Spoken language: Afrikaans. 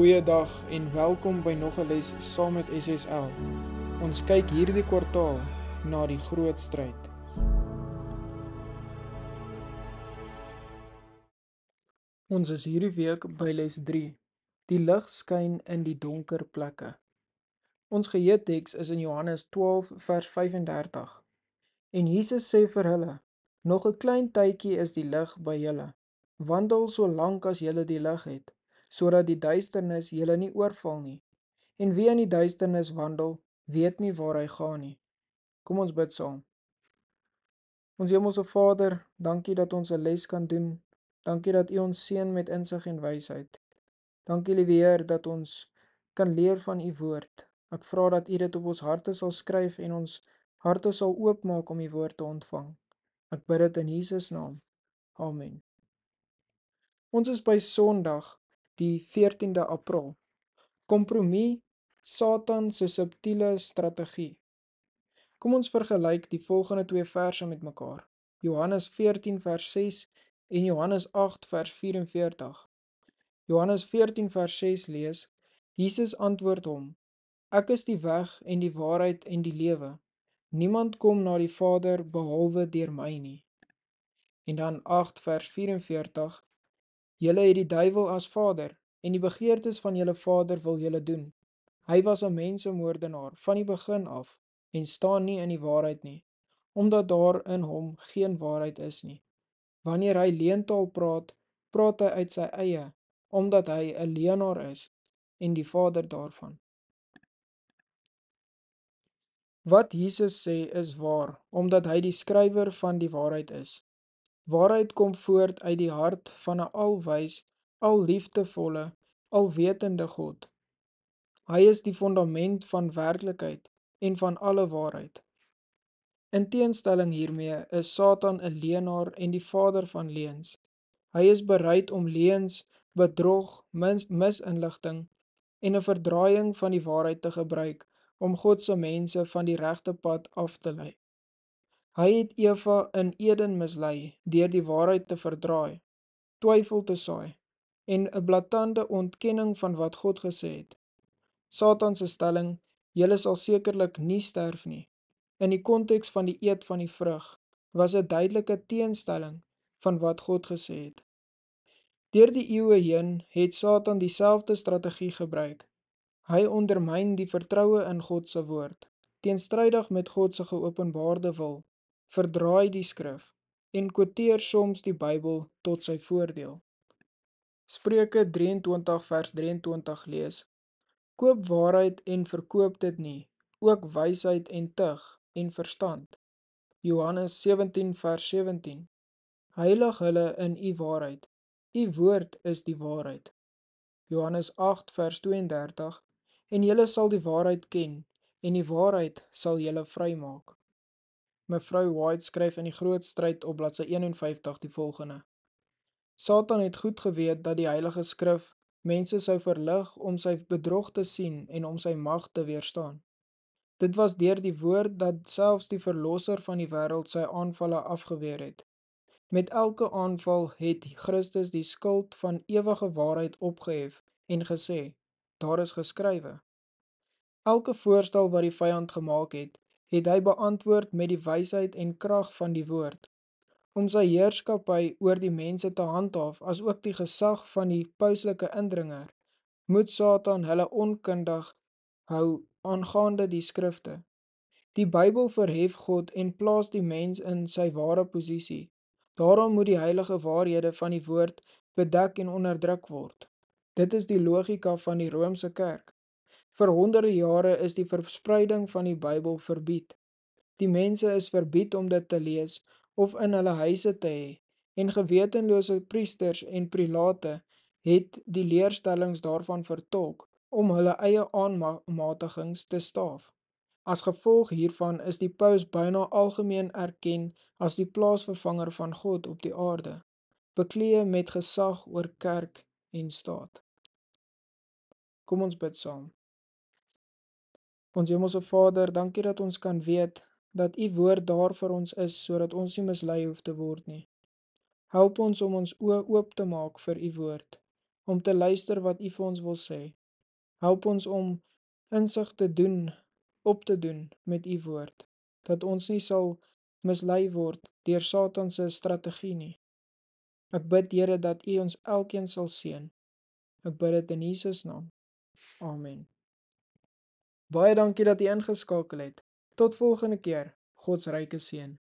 Goeiedag en welkom by nog 'n les saam met SSL. Ons kyk hierdie kwartaal na die groot stryd. Ons is hierdie week by les 3. Die lig skyn in die donker plekke. Ons geheeteks is in Johannes 12 vers 35. En Jesus sê vir hulle: "Nog 'n klein tydjie is die lig by julle. Wandel so lank as julle die lig het." sodat die duisternis julle nie oorval nie. En wie in die duisternis wandel, weet nie waar hy gaan nie. Kom ons bid saam. Ons Hemelse Vader, dankie dat ons 'n les kan doen. Dankie dat U ons seën met insig en wysheid. Dankie Liewe Heer dat ons kan leer van U woord. Ek vra dat U dit op ons harte sal skryf en ons harte sal oopmaak om U woord te ontvang. Ek bid dit in Jesus naam. Amen. Ons is by Sondag die 14de April. Kompromie Satan se subtiele strategie. Kom ons vergelyk die volgende twee verse met mekaar. Johannes 14 vers 6 en Johannes 8 vers 44. Johannes 14 vers 6 lees: Jesus antwoord hom: Ek is die weg en die waarheid en die lewe. Niemand kom na die Vader behalwe deur my nie. En dan 8 vers 44 Julle het die duiwel as vader en die begeertes van julle vader wil julle doen. Hy was 'n mensemoordenaar van die begin af en staan nie in die waarheid nie, omdat daar in hom geen waarheid is nie. Wanneer hy leuntaal praat, praat hy uit sy eie, omdat hy 'n leienaar is en die vader daarvan. Wat Jesus sê is waar, omdat hy die skrywer van die waarheid is. Waarheid kom voort uit die hart van 'n alwys, al liefdevolle, alwetende God. Hy is die fondament van werklikheid en van alle waarheid. In teenstelling hiermee is Satan 'n leenaar en die vader van leuns. Hy is bereid om leuns, bedrog, mis, misinligting en 'n verdraaiing van die waarheid te gebruik om God se mense van die regte pad af te lei. Hy het Eva in Eden mislei deur die waarheid te verdraai, twyfel te saai en 'n blaatande ontkenning van wat God gesê het. Satan se stelling: "Julle sal sekerlik nie sterf nie." In die konteks van die eet van die vrug was 'n duidelike teenstelling van wat God gesê het. Deur die eeue heen het Satan dieselfde strategie gebruik. Hy ondermyn die vertroue in God se woord, teenstrydig met God se geopenbaarde wil verdraai die skrif en quoteer soms die Bybel tot sy voordeel. Spreuke 23 vers 23 lees: Koop waarheid en verkoop dit nie, ook wysheid en tug en verstand. Johannes 17 vers 17: Heilig hulle in u waarheid. U woord is die waarheid. Johannes 8 vers 32: En julle sal die waarheid ken en die waarheid sal julle vrymaak. Mevrou White skryf in die Groot Stryd op bladsy 51 die volgende: Satan het goed geweet dat die Heilige Skrif mense sou verlig om sy bedrog te sien en om sy mag te weerstaan. Dit was deur die woord dat selfs die verlosser van die wêreld sy aanvalle afgeweer het. Met elke aanval het Christus die skuld van ewige waarheid opgehef en gesê: Daar is geskrywe. Elke voorstel wat die vyand gemaak het, het hy beantwoord met die wysheid en krag van die woord om sy heerskappy oor die mense te handhaaf as ook die gesag van die pauslike indringer moet satan hulle onkundig hou aangaande die skrifte die bybel verhef god en plaas die mens in sy ware posisie daarom moet die heilige waarhede van die woord bedek en onderdruk word dit is die logika van die roomse kerk Vir honderde jare is die verspreiding van die Bybel verbied. Die mense is verbied om dit te lees of in hulle huise te hê en gewetenlose priesters en prelate het die leerstellings daarvan vertolk om hulle eie aanmatigings te staaf. As gevolg hiervan is die paus byna algemeen erken as die plaasvervanger van God op die aarde, bekleë met gesag oor kerk en staat. Kom ons bid saam. Ons Hemelse Vader, dankie dat ons kan weet dat U woord daar vir ons is sodat ons nie mislei hoef te word nie. Help ons om ons oë oop te maak vir U woord, om te luister wat U vir ons wil sê. Help ons om insig te doen, op te doen met U woord, dat ons nie sal mislei word deur Satan se strategie nie. Ek bid Here dat U ons elkeen sal seën. Ek bid dit in Jesus naam. Amen. Baie dankie dat jy ingeskakel het. Tot volgende keer. God se ryke seën.